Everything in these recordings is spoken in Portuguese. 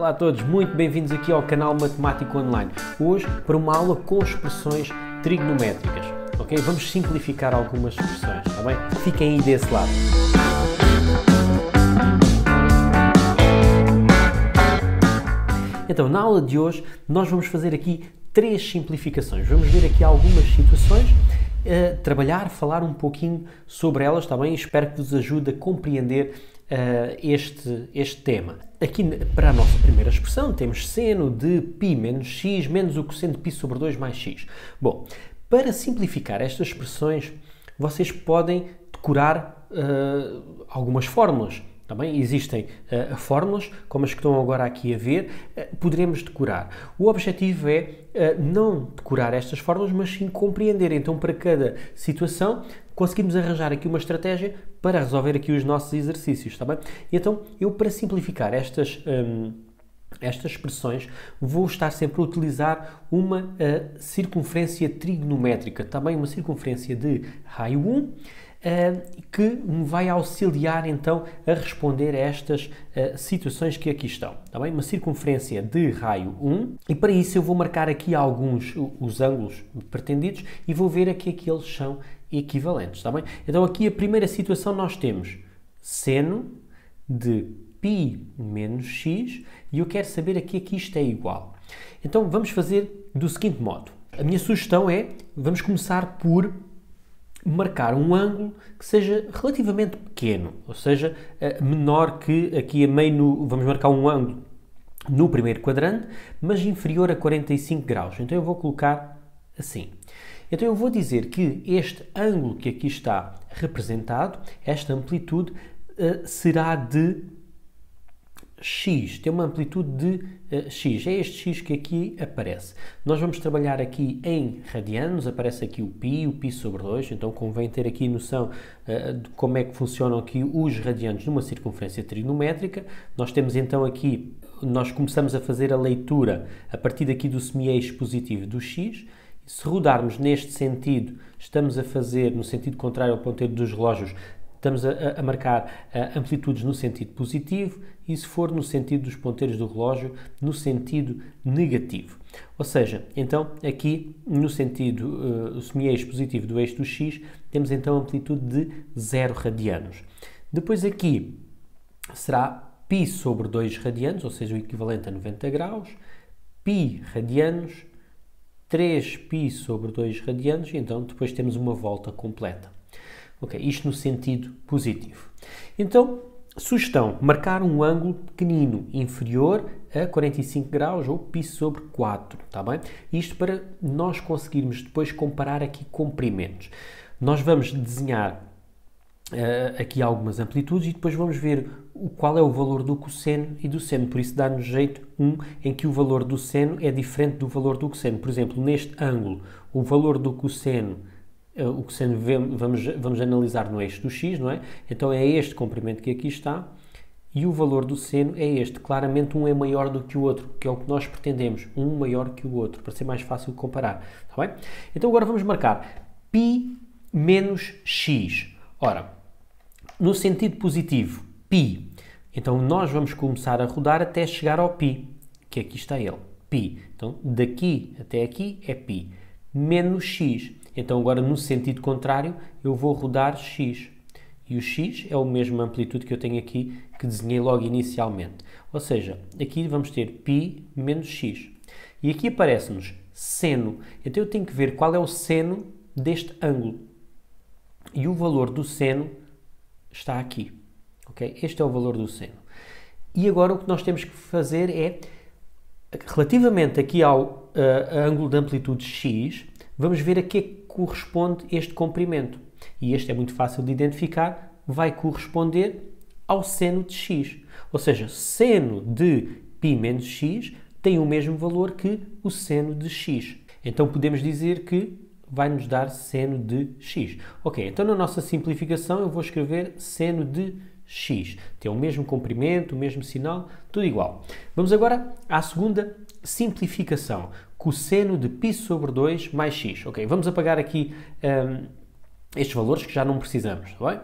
Olá a todos, muito bem-vindos aqui ao canal Matemático Online. Hoje para uma aula com expressões trigonométricas, ok? Vamos simplificar algumas expressões, está bem? Fiquem aí desse lado. Então, na aula de hoje, nós vamos fazer aqui três simplificações. Vamos ver aqui algumas situações eh, trabalhar, falar um pouquinho sobre elas, está bem? Espero que vos ajude a compreender uh, este, este tema. Aqui para a nossa primeira expressão temos seno de π menos x menos o cosseno de π sobre 2 mais x. Bom, para simplificar estas expressões, vocês podem decorar uh, algumas fórmulas. Também existem uh, fórmulas, como as que estão agora aqui a ver, uh, poderemos decorar. O objetivo é uh, não decorar estas fórmulas, mas sim compreender então para cada situação, conseguimos arranjar aqui uma estratégia para resolver aqui os nossos exercícios, está bem? Então, eu para simplificar estas... Um, estas expressões, vou estar sempre a utilizar uma uh, circunferência trigonométrica, também uma circunferência de raio 1, eh, que me vai auxiliar então a responder a estas eh, situações que aqui estão. Tá bem? Uma circunferência de raio 1 e para isso eu vou marcar aqui alguns os ângulos pretendidos e vou ver aqui é que eles são equivalentes. Está bem? Então aqui a primeira situação nós temos seno de π menos x e eu quero saber aqui a é que isto é igual. Então vamos fazer do seguinte modo. A minha sugestão é, vamos começar por marcar um ângulo que seja relativamente pequeno, ou seja, eh, menor que aqui a meio, no, vamos marcar um ângulo no primeiro quadrante, mas inferior a 45 graus. Então eu vou colocar assim. Então eu vou dizer que este ângulo que aqui está representado, esta amplitude, eh, será de x, tem uma amplitude de uh, x, é este x que aqui aparece. Nós vamos trabalhar aqui em radianos, aparece aqui o π, o π sobre 2, então convém ter aqui noção uh, de como é que funcionam aqui os radianos numa circunferência trigonométrica. Nós temos então aqui, nós começamos a fazer a leitura a partir daqui do semi-eixo positivo do x, se rodarmos neste sentido, estamos a fazer, no sentido contrário ao ponteiro dos relógios, estamos a, a marcar a, amplitudes no sentido positivo e, se for no sentido dos ponteiros do relógio, no sentido negativo. Ou seja, então aqui no sentido uh, semi-eixo positivo do eixo do x, temos então amplitude de 0 radianos. Depois aqui será π sobre 2 radianos, ou seja, o equivalente a 90 graus, π radianos, 3π sobre 2 radianos, e então depois temos uma volta completa. Ok, isto no sentido positivo. Então, sugestão, marcar um ângulo pequenino inferior a 45 graus ou π sobre 4, está bem? Isto para nós conseguirmos depois comparar aqui comprimentos. Nós vamos desenhar uh, aqui algumas amplitudes e depois vamos ver qual é o valor do cosseno e do seno. Por isso dá-nos jeito um em que o valor do seno é diferente do valor do cosseno. Por exemplo, neste ângulo, o valor do cosseno eh, o que sendo vamos, vamos analisar no eixo do x, não é? Então é este comprimento que aqui está e o valor do seno é este. Claramente um é maior do que o outro, que é o que nós pretendemos. Um maior que o outro, para ser mais fácil comparar, está bem? Então agora vamos marcar π menos x. Ora, no sentido positivo, π. Então nós vamos começar a rodar até chegar ao π, que aqui está ele, π. Então daqui até aqui é π menos x então, agora no sentido contrário, eu vou rodar x. E o x é o mesmo amplitude que eu tenho aqui, que desenhei logo inicialmente. Ou seja, aqui vamos ter π menos x. E aqui aparece-nos seno. Então, eu tenho que ver qual é o seno deste ângulo. E o valor do seno está aqui. Okay? Este é o valor do seno. E agora o que nós temos que fazer é, relativamente aqui ao uh, ângulo de amplitude x, Vamos ver a é que, corresponde este comprimento. E este é muito fácil de identificar, vai corresponder ao seno de x. Ou seja, seno de π menos x tem o mesmo valor que o seno de x. Então podemos dizer que vai nos dar seno de x. Ok, então na nossa simplificação eu vou escrever seno de x. Tem o mesmo comprimento, o mesmo sinal, tudo igual. Vamos agora à segunda simplificação cosseno de π sobre 2 mais x. Ok, vamos apagar aqui um, estes valores que já não precisamos, está bem?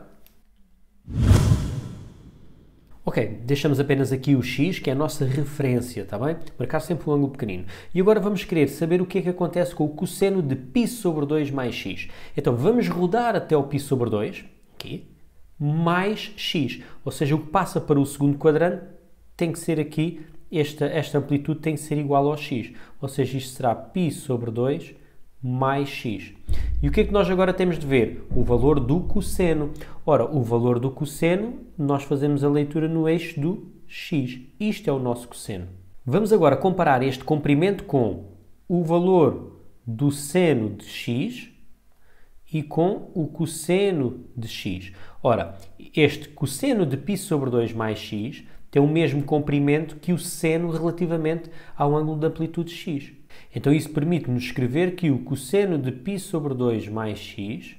Ok, deixamos apenas aqui o x, que é a nossa referência, está bem? Marcar sempre um ângulo pequenino. E agora vamos querer saber o que é que acontece com o cosseno de π sobre 2 mais x. Então, vamos rodar até o π sobre 2, aqui, mais x. Ou seja, o que passa para o segundo quadrante tem que ser aqui esta, esta amplitude tem que ser igual ao x, ou seja, isto será π sobre 2 mais x. E o que é que nós agora temos de ver? O valor do cosseno. Ora, o valor do cosseno, nós fazemos a leitura no eixo do x. Isto é o nosso cosseno. Vamos agora comparar este comprimento com o valor do seno de x e com o cosseno de x. Ora, este cosseno de π sobre 2 mais x tem o mesmo comprimento que o seno relativamente ao ângulo de amplitude x. Então isso permite-nos escrever que o cosseno de π sobre 2 mais x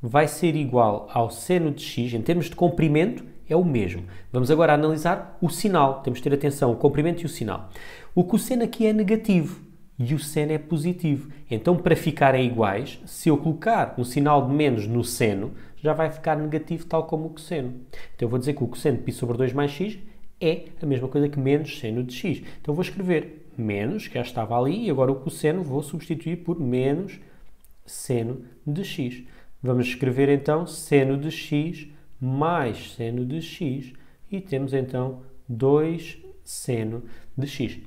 vai ser igual ao seno de x, em termos de comprimento, é o mesmo. Vamos agora analisar o sinal. Temos de ter atenção, o comprimento e o sinal. O cosseno aqui é negativo e o seno é positivo. Então, para ficarem iguais, se eu colocar um sinal de menos no seno, já vai ficar negativo, tal como o cosseno. Então, eu vou dizer que o cosseno de π sobre 2 mais x é a mesma coisa que menos seno de x. Então vou escrever menos, que já estava ali, e agora o cosseno vou substituir por menos seno de x. Vamos escrever então seno de x mais seno de x e temos então 2 seno de x.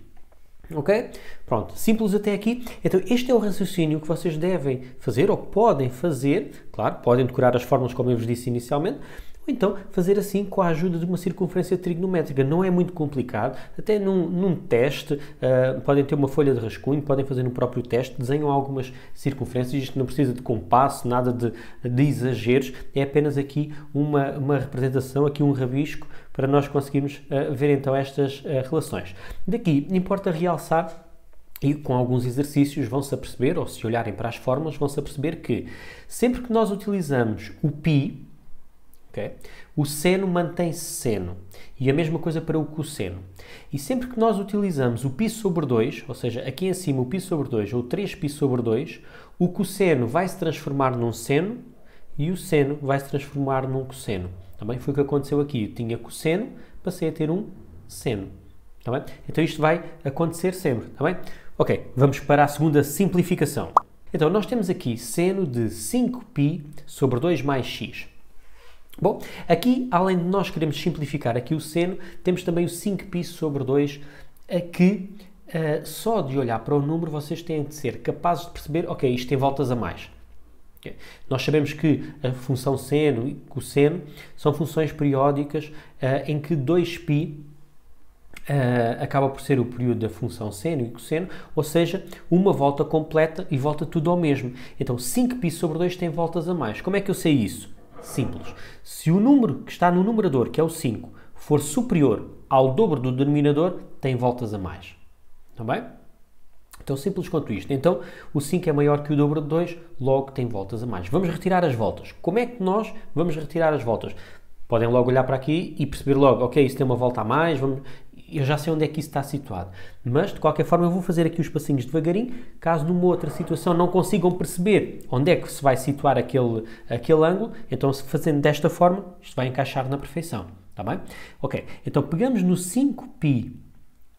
Ok? Pronto, simples até aqui. Então, este é o raciocínio que vocês devem fazer ou podem fazer. Claro, podem decorar as fórmulas como eu vos disse inicialmente, então fazer assim com a ajuda de uma circunferência trigonométrica. Não é muito complicado, até num, num teste, uh, podem ter uma folha de rascunho, podem fazer no próprio teste, desenham algumas circunferências, isto não precisa de compasso, nada de, de exageros, é apenas aqui uma, uma representação, aqui um rabisco, para nós conseguirmos uh, ver então estas uh, relações. Daqui importa realçar e com alguns exercícios vão-se aperceber, ou se olharem para as fórmulas, vão-se aperceber que sempre que nós utilizamos o π, Okay? O seno mantém-se seno e a mesma coisa para o cosseno. E sempre que nós utilizamos o π sobre 2, ou seja, aqui em cima o π sobre 2 ou 3π sobre 2, o cosseno vai se transformar num seno e o seno vai se transformar num cosseno. Também tá foi o que aconteceu aqui. Eu tinha cosseno, passei a ter um seno. Tá bem? Então isto vai acontecer sempre. Tá bem? Ok, vamos para a segunda simplificação. Então nós temos aqui seno de 5π sobre 2 mais x. Bom, aqui, além de nós queremos simplificar aqui o seno, temos também o 5π sobre 2, que uh, só de olhar para o número vocês têm de ser capazes de perceber, ok, isto tem voltas a mais. Okay. Nós sabemos que a função seno e cosseno são funções periódicas uh, em que 2π uh, eh, acaba por ser o período da função seno e cosseno, ou seja, uma volta completa e volta tudo ao mesmo. Então 5π sobre 2 tem voltas a mais. Como é que eu sei isso? simples. Se o número que está no numerador, que é o 5, for superior ao dobro do denominador, tem voltas a mais. Está bem? Tão simples quanto isto. Então, o 5 é maior que o dobro de 2, logo tem voltas a mais. Vamos retirar as voltas. Como é que nós vamos retirar as voltas? Podem logo olhar para aqui e perceber logo, ok, isso tem uma volta a mais, vamos eu já sei onde é que isso está situado. Mas, de qualquer forma, eu vou fazer aqui os passinhos devagarinho, caso numa outra situação não consigam perceber onde é que se vai situar aquele, aquele ângulo, então fazendo desta forma, isto vai encaixar na perfeição, está bem? Ok, então pegamos no 5π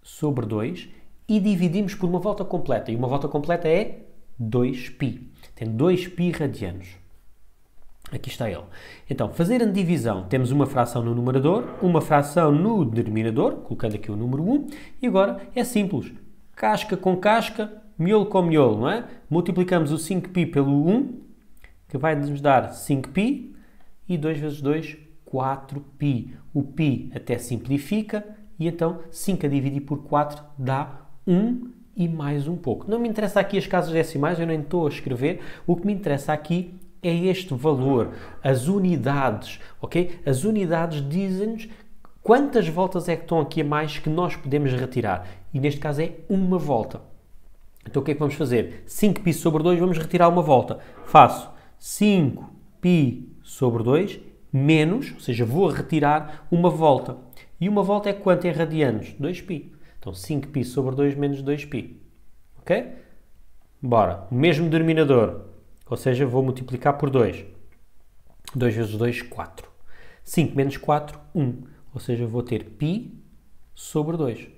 sobre 2 e dividimos por uma volta completa, e uma volta completa é 2π, tem 2π radianos. Aqui está ele. Então, fazendo divisão, temos uma fração no numerador, uma fração no denominador, colocando aqui o número 1, e agora é simples. Casca com casca, miolo com miolo, não é? Multiplicamos o 5π pelo 1, que vai nos dar 5π, e 2 vezes 2, 4π. O π até simplifica, e então 5 a dividir por 4 dá 1 e mais um pouco. Não me interessa aqui as casas decimais, eu nem estou a escrever. O que me interessa aqui é este valor. As unidades, ok? As unidades dizem-nos quantas voltas é que estão aqui a mais que nós podemos retirar. E neste caso é uma volta. Então o que é que vamos fazer? 5 pi sobre 2, vamos retirar uma volta. Faço 5 pi sobre 2 menos, ou seja, vou retirar uma volta. E uma volta é quanto em é radianos? 2π. Então 5π sobre 2 menos 2π. Ok? Bora. O mesmo denominador. Ou seja, vou multiplicar por 2. 2 vezes 2, 4. 5 menos 4, 1. Ou seja, vou ter π sobre 2.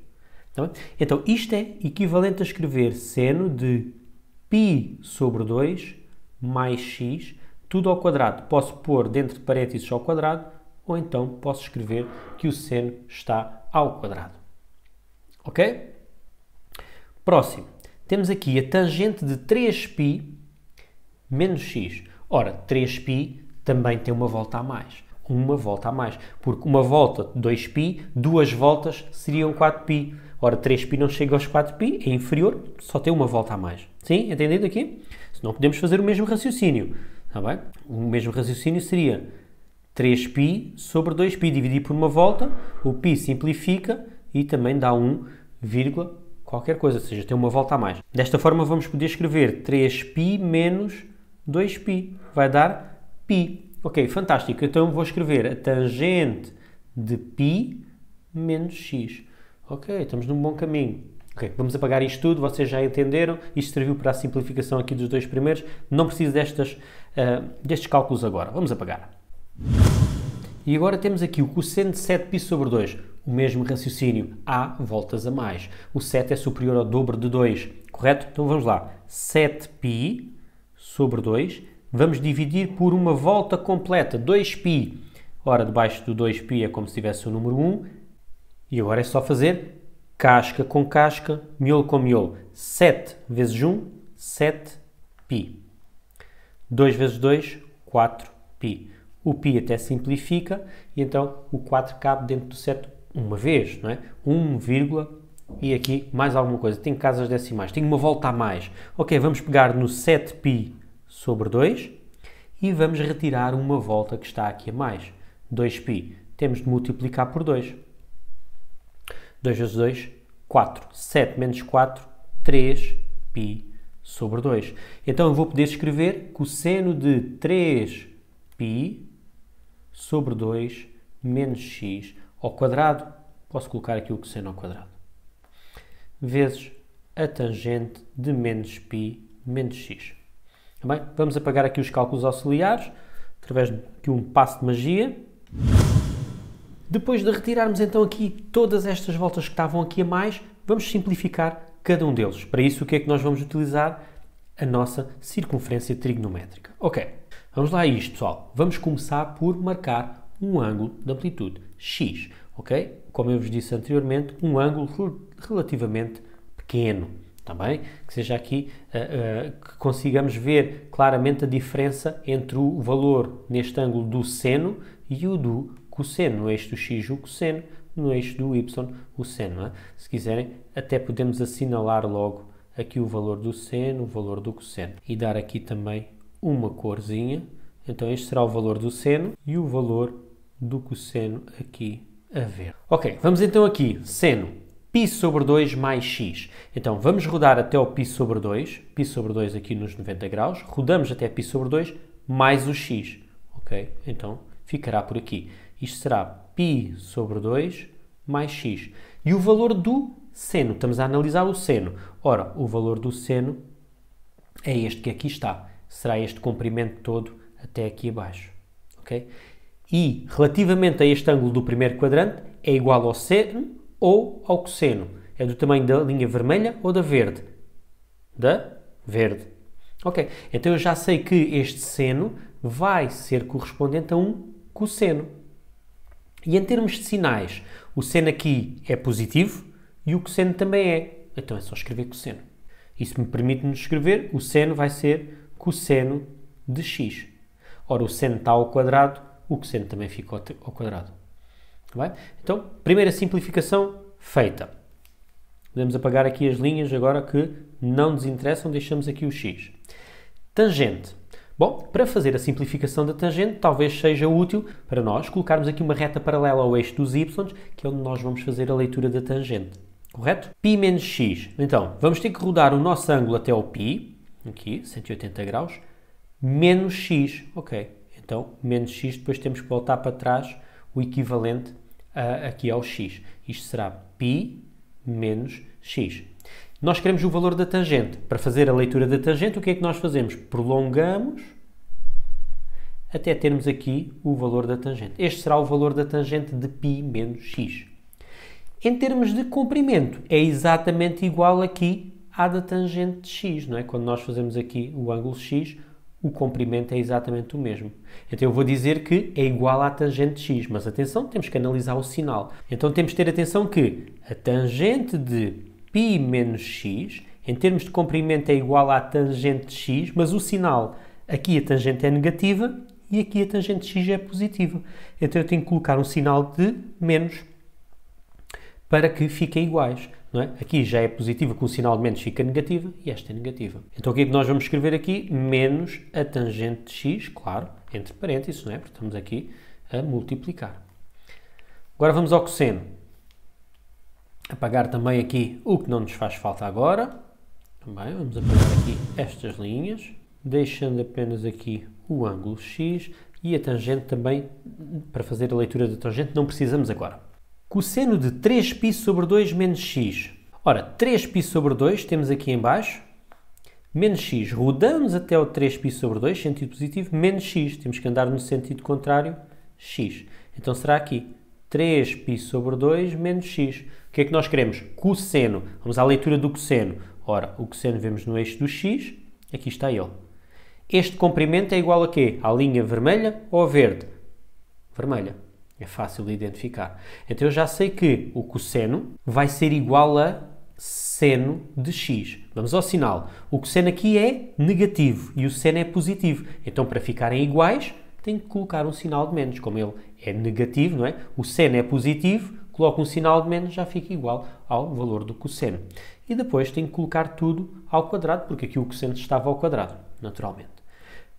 Tá então, isto é equivalente a escrever seno de π sobre 2 mais x, tudo ao quadrado. Posso pôr dentro de parênteses ao quadrado, ou então posso escrever que o seno está ao quadrado. Ok? Próximo. Temos aqui a tangente de 3π menos x. Ora, 3π também tem uma volta a mais. Uma volta a mais. Porque uma volta, 2π, duas voltas seriam 4π. Ora, 3π não chega aos 4π, é inferior, só tem uma volta a mais. Sim? Entendido aqui? Senão podemos fazer o mesmo raciocínio. Está bem? O mesmo raciocínio seria 3π sobre 2π dividido por uma volta, o π simplifica e também dá 1, qualquer coisa, ou seja, tem uma volta a mais. Desta forma vamos poder escrever 3π menos 2π. Vai dar π. Ok, fantástico. Então vou escrever a tangente de π menos x. Ok, estamos num bom caminho. Ok, vamos apagar isto tudo, vocês já entenderam. Isto serviu para a simplificação aqui dos dois primeiros. Não preciso destas, uh, destes cálculos agora. Vamos apagar. E agora temos aqui o cosseno de 7π sobre 2. O mesmo raciocínio. Há voltas a mais. O 7 é superior ao dobro de 2, correto? Então vamos lá. 7π sobre 2, vamos dividir por uma volta completa, 2π. Ora, debaixo do 2π é como se tivesse o número 1. E agora é só fazer casca com casca, miolo com miolo. 7 vezes 1, 7π. 2 vezes 2, 4π. O π até simplifica e então o 4 cabe dentro do 7 uma vez, não é? 1, e aqui mais alguma coisa. Tem casas decimais, tem uma volta a mais. Ok, vamos pegar no 7π sobre 2 e vamos retirar uma volta que está aqui a mais. 2π temos de multiplicar por 2. 2 vezes 2, 4. 7 menos 4, 3π sobre 2. Então eu vou poder escrever cosseno de 3π sobre 2 menos x ao quadrado. Posso colocar aqui o cosseno ao quadrado. Vezes a tangente de menos π menos x. Tá bem, vamos apagar aqui os cálculos auxiliares, através de um passo de magia. Depois de retirarmos então aqui todas estas voltas que estavam aqui a mais, vamos simplificar cada um deles. Para isso, o que é que nós vamos utilizar? A nossa circunferência trigonométrica. Ok, vamos lá a isto, pessoal. Vamos começar por marcar um ângulo de amplitude x, ok? Como eu vos disse anteriormente, um ângulo relativamente pequeno também tá Que seja aqui uh, uh, que consigamos ver claramente a diferença entre o valor neste ângulo do seno e o do cosseno. No eixo do x, o cosseno. No eixo do y, o seno. É? Se quiserem, até podemos assinalar logo aqui o valor do seno, o valor do cosseno. E dar aqui também uma corzinha. Então, este será o valor do seno e o valor do cosseno aqui a ver. Ok, vamos então aqui. Seno π sobre 2 mais x. Então, vamos rodar até o π sobre 2, π sobre 2 aqui nos 90 graus, rodamos até π sobre 2 mais o x, ok? Então, ficará por aqui. Isto será π sobre 2 mais x. E o valor do seno, estamos a analisar o seno. Ora, o valor do seno é este que aqui está. Será este comprimento todo até aqui abaixo, ok? E, relativamente a este ângulo do primeiro quadrante, é igual ao seno ou ao cosseno. É do tamanho da linha vermelha ou da verde? Da verde. Ok, então eu já sei que este seno vai ser correspondente a um cosseno. E em termos de sinais, o seno aqui é positivo e o cosseno também é. Então é só escrever cosseno. Isso me permite-nos escrever, o seno vai ser cosseno de x. Ora, o seno está ao quadrado, o cosseno também fica ao quadrado. Tá bem? Então, primeira simplificação feita. Podemos apagar aqui as linhas agora que não nos interessam, deixamos aqui o x. Tangente. Bom, para fazer a simplificação da tangente, talvez seja útil para nós colocarmos aqui uma reta paralela ao eixo dos y, que é onde nós vamos fazer a leitura da tangente. Correto? Π menos x. Então, vamos ter que rodar o nosso ângulo até ao π, aqui, 180 graus, menos x. Ok, então menos x, depois temos que voltar para trás o equivalente uh, aqui ao x. Isto será π menos x. Nós queremos o valor da tangente. Para fazer a leitura da tangente, o que é que nós fazemos? Prolongamos até termos aqui o valor da tangente. Este será o valor da tangente de π menos x. Em termos de comprimento, é exatamente igual aqui à da tangente de x, não é? Quando nós fazemos aqui o ângulo x, o comprimento é exatamente o mesmo. Então eu vou dizer que é igual à tangente x, mas atenção, temos que analisar o sinal. Então temos que ter atenção que a tangente de π menos x, em termos de comprimento, é igual à tangente x, mas o sinal, aqui a tangente é negativa e aqui a tangente x é positiva. Então eu tenho que colocar um sinal de menos para que fiquem iguais. É? Aqui já é positiva com o sinal de menos fica negativa e esta é negativa. Então o que é que nós vamos escrever aqui? Menos a tangente de x, claro, entre parênteses, não é? Porque estamos aqui a multiplicar. Agora vamos ao cosseno. Apagar também aqui o que não nos faz falta agora. Também vamos apagar aqui estas linhas, deixando apenas aqui o ângulo x e a tangente também, para fazer a leitura da tangente, não precisamos agora. Cosseno de 3π sobre 2 menos x. Ora, 3π sobre 2 temos aqui em baixo, menos x. Rodamos até o 3π sobre 2, sentido positivo, menos x. Temos que andar no sentido contrário, x. Então será aqui 3π sobre 2 menos x. O que é que nós queremos? Cosseno. Vamos à leitura do cosseno. Ora, o cosseno vemos no eixo do x, aqui está ele. Este comprimento é igual a quê? À linha vermelha ou verde? Vermelha. É fácil de identificar. Então eu já sei que o cosseno vai ser igual a seno de x. Vamos ao sinal. O cosseno aqui é negativo e o seno é positivo. Então para ficarem iguais, tenho que colocar um sinal de menos. Como ele é negativo, não é? O seno é positivo, coloco um sinal de menos, já fica igual ao valor do cosseno. E depois tenho que colocar tudo ao quadrado, porque aqui o cosseno estava ao quadrado, naturalmente.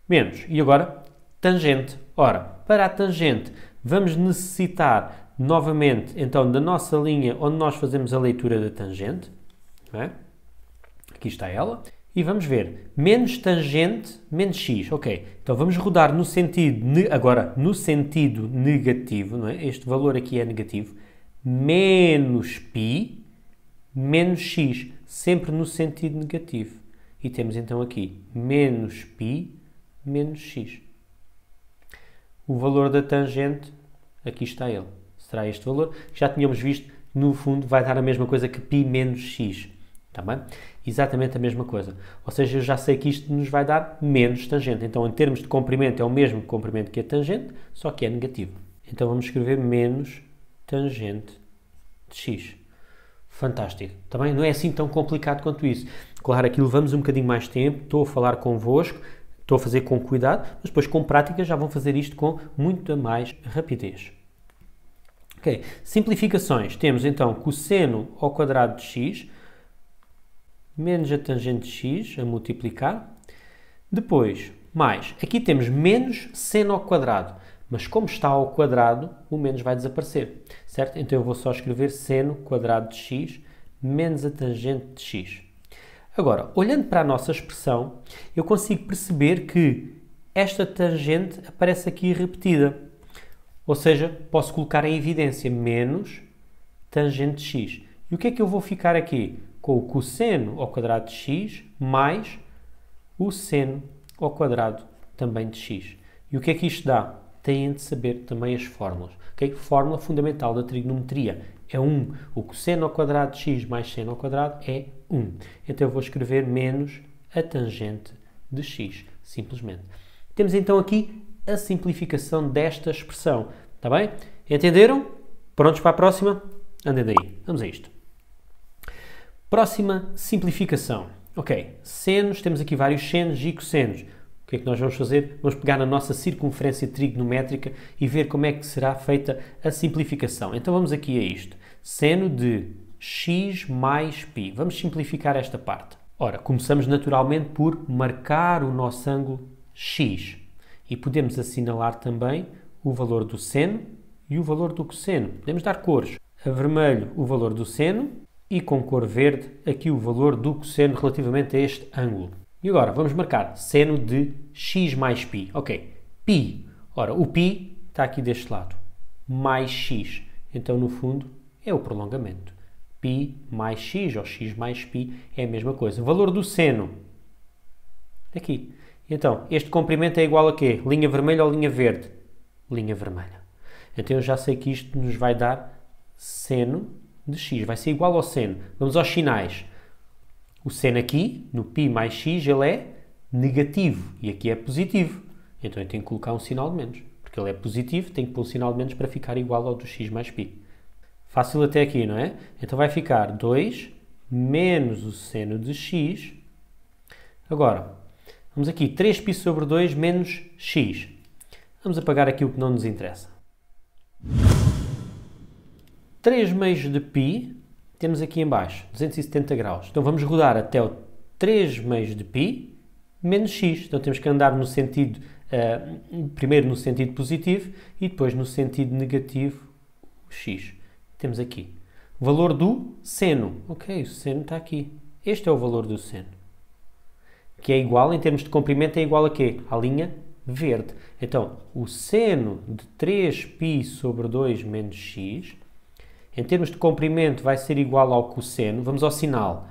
Menos. E agora, tangente. Ora, para a tangente Vamos necessitar novamente então da nossa linha onde nós fazemos a leitura da tangente. É? Aqui está ela. E vamos ver, menos tangente, menos x, ok. Então vamos rodar no sentido, agora, no sentido negativo, não é? Este valor aqui é negativo. Menos π, menos x, sempre no sentido negativo. E temos então aqui, menos π, menos x o valor da tangente, aqui está ele, será este valor, já tínhamos visto, no fundo vai dar a mesma coisa que π menos x, está bem? Exatamente a mesma coisa, ou seja, eu já sei que isto nos vai dar menos tangente, então em termos de comprimento é o mesmo comprimento que a tangente, só que é negativo. Então vamos escrever menos tangente de x. Fantástico. Também tá não é assim tão complicado quanto isso. Claro, aqui levamos um bocadinho mais tempo, estou a falar convosco, Estou a fazer com cuidado, mas depois com prática já vão fazer isto com muita mais rapidez. Ok, simplificações. Temos então cosseno ao quadrado de x menos a tangente de x a multiplicar. Depois, mais. Aqui temos menos seno ao quadrado. Mas como está ao quadrado, o menos vai desaparecer, certo? Então eu vou só escrever seno quadrado de x menos a tangente de x. Agora, olhando para a nossa expressão, eu consigo perceber que esta tangente aparece aqui repetida. Ou seja, posso colocar em evidência menos tangente x. E o que é que eu vou ficar aqui? Com o cosseno ao quadrado de x mais o seno ao quadrado também de x. E o que é que isto dá? Têm de saber também as fórmulas. Okay? Fórmula fundamental da trigonometria é 1. O cosseno ao quadrado de x mais seno ao quadrado é 1. Então eu vou escrever menos a tangente de x, simplesmente. Temos então aqui a simplificação desta expressão, está bem? Entenderam? Prontos para a próxima? Andem daí, vamos a isto. Próxima simplificação. Ok, senos, temos aqui vários senos e cossenos. O que é que nós vamos fazer? Vamos pegar na nossa circunferência trigonométrica e ver como é que será feita a simplificação. Então vamos aqui a isto. Seno de x mais π. Vamos simplificar esta parte. Ora, começamos naturalmente por marcar o nosso ângulo x e podemos assinalar também o valor do seno e o valor do cosseno. Podemos dar cores. A vermelho, o valor do seno e com cor verde aqui o valor do cosseno relativamente a este ângulo. E agora vamos marcar seno de x mais π. Ok, π. Ora, o π está aqui deste lado, mais x. Então, no fundo, é o prolongamento π mais x, ou x mais π, é a mesma coisa. O valor do seno, aqui. Então, este comprimento é igual a quê? Linha vermelha ou linha verde? Linha vermelha. Então, eu já sei que isto nos vai dar seno de x. Vai ser igual ao seno. Vamos aos sinais. O seno aqui, no π mais x, ele é negativo. E aqui é positivo. Então, eu tenho que colocar um sinal de menos. Porque ele é positivo, tenho que pôr um sinal de menos para ficar igual ao do x mais π. Fácil até aqui, não é? Então vai ficar 2 menos o seno de x. Agora, vamos aqui, 3π sobre 2 menos x. Vamos apagar aqui o que não nos interessa. 3 meios de π temos aqui em baixo, 270 graus. Então vamos rodar até o 3 meios de π menos x. Então temos que andar no sentido, uh, primeiro no sentido positivo e depois no sentido negativo, x. Temos aqui. Valor do seno. Ok, o seno está aqui. Este é o valor do seno. Que é igual, em termos de comprimento, é igual a quê? a linha verde. Então, o seno de 3π sobre 2 menos x, em termos de comprimento, vai ser igual ao cosseno. Vamos ao sinal.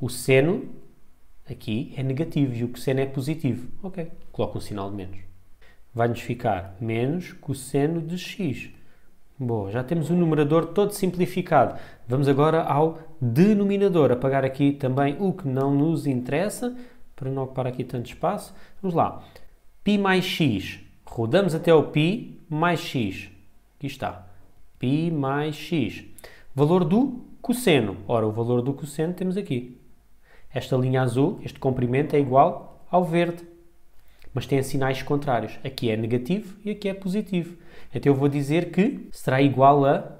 O seno, aqui, é negativo e o cosseno é positivo. Ok, coloco um sinal de menos. Vai-nos ficar menos cosseno de x. Boa, já temos o numerador todo simplificado. Vamos agora ao denominador, apagar aqui também o que não nos interessa, para não ocupar aqui tanto espaço. Vamos lá. Pi mais x. Rodamos até o pi mais x. Aqui está. Pi mais x. Valor do cosseno. Ora, o valor do cosseno temos aqui. Esta linha azul, este comprimento, é igual ao verde. Mas tem sinais contrários. Aqui é negativo e aqui é positivo. Então eu vou dizer que será igual a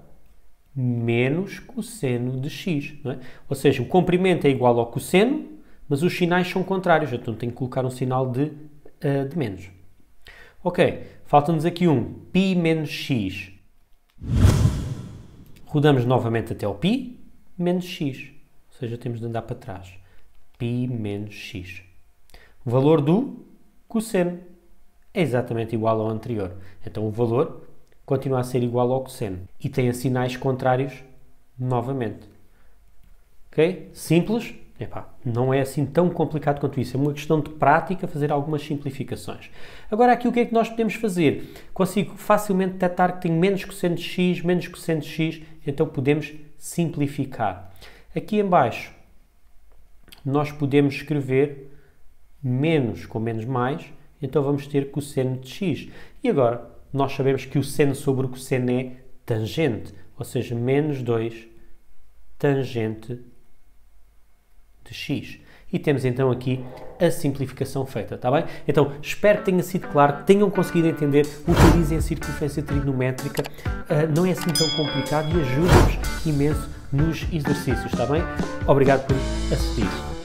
menos cosseno de x. É? Ou seja, o comprimento é igual ao cosseno, mas os sinais são contrários, então tenho que colocar um sinal de, uh, de menos. Ok, falta-nos aqui um π menos x. Rodamos novamente até o π menos x, ou seja, temos de andar para trás. π menos x. O valor do cosseno é exatamente igual ao anterior. Então o valor continua a ser igual ao cosseno e tem sinais contrários novamente. Ok? Simples? Epá, não é assim tão complicado quanto isso. É uma questão de prática fazer algumas simplificações. Agora, aqui o que é que nós podemos fazer? Consigo facilmente detectar que tenho menos cosseno de x, menos cosseno de x, então podemos simplificar. Aqui embaixo nós podemos escrever menos com menos mais então vamos ter cosseno de x. E agora, nós sabemos que o seno sobre o cosseno é tangente, ou seja, menos 2 tangente de x. E temos então aqui a simplificação feita, está bem? Então, espero que tenha sido claro, tenham conseguido entender, utilizem a circunferência trigonométrica, uh, não é assim tão complicado e ajuda-nos imenso nos exercícios, está bem? Obrigado por assistir.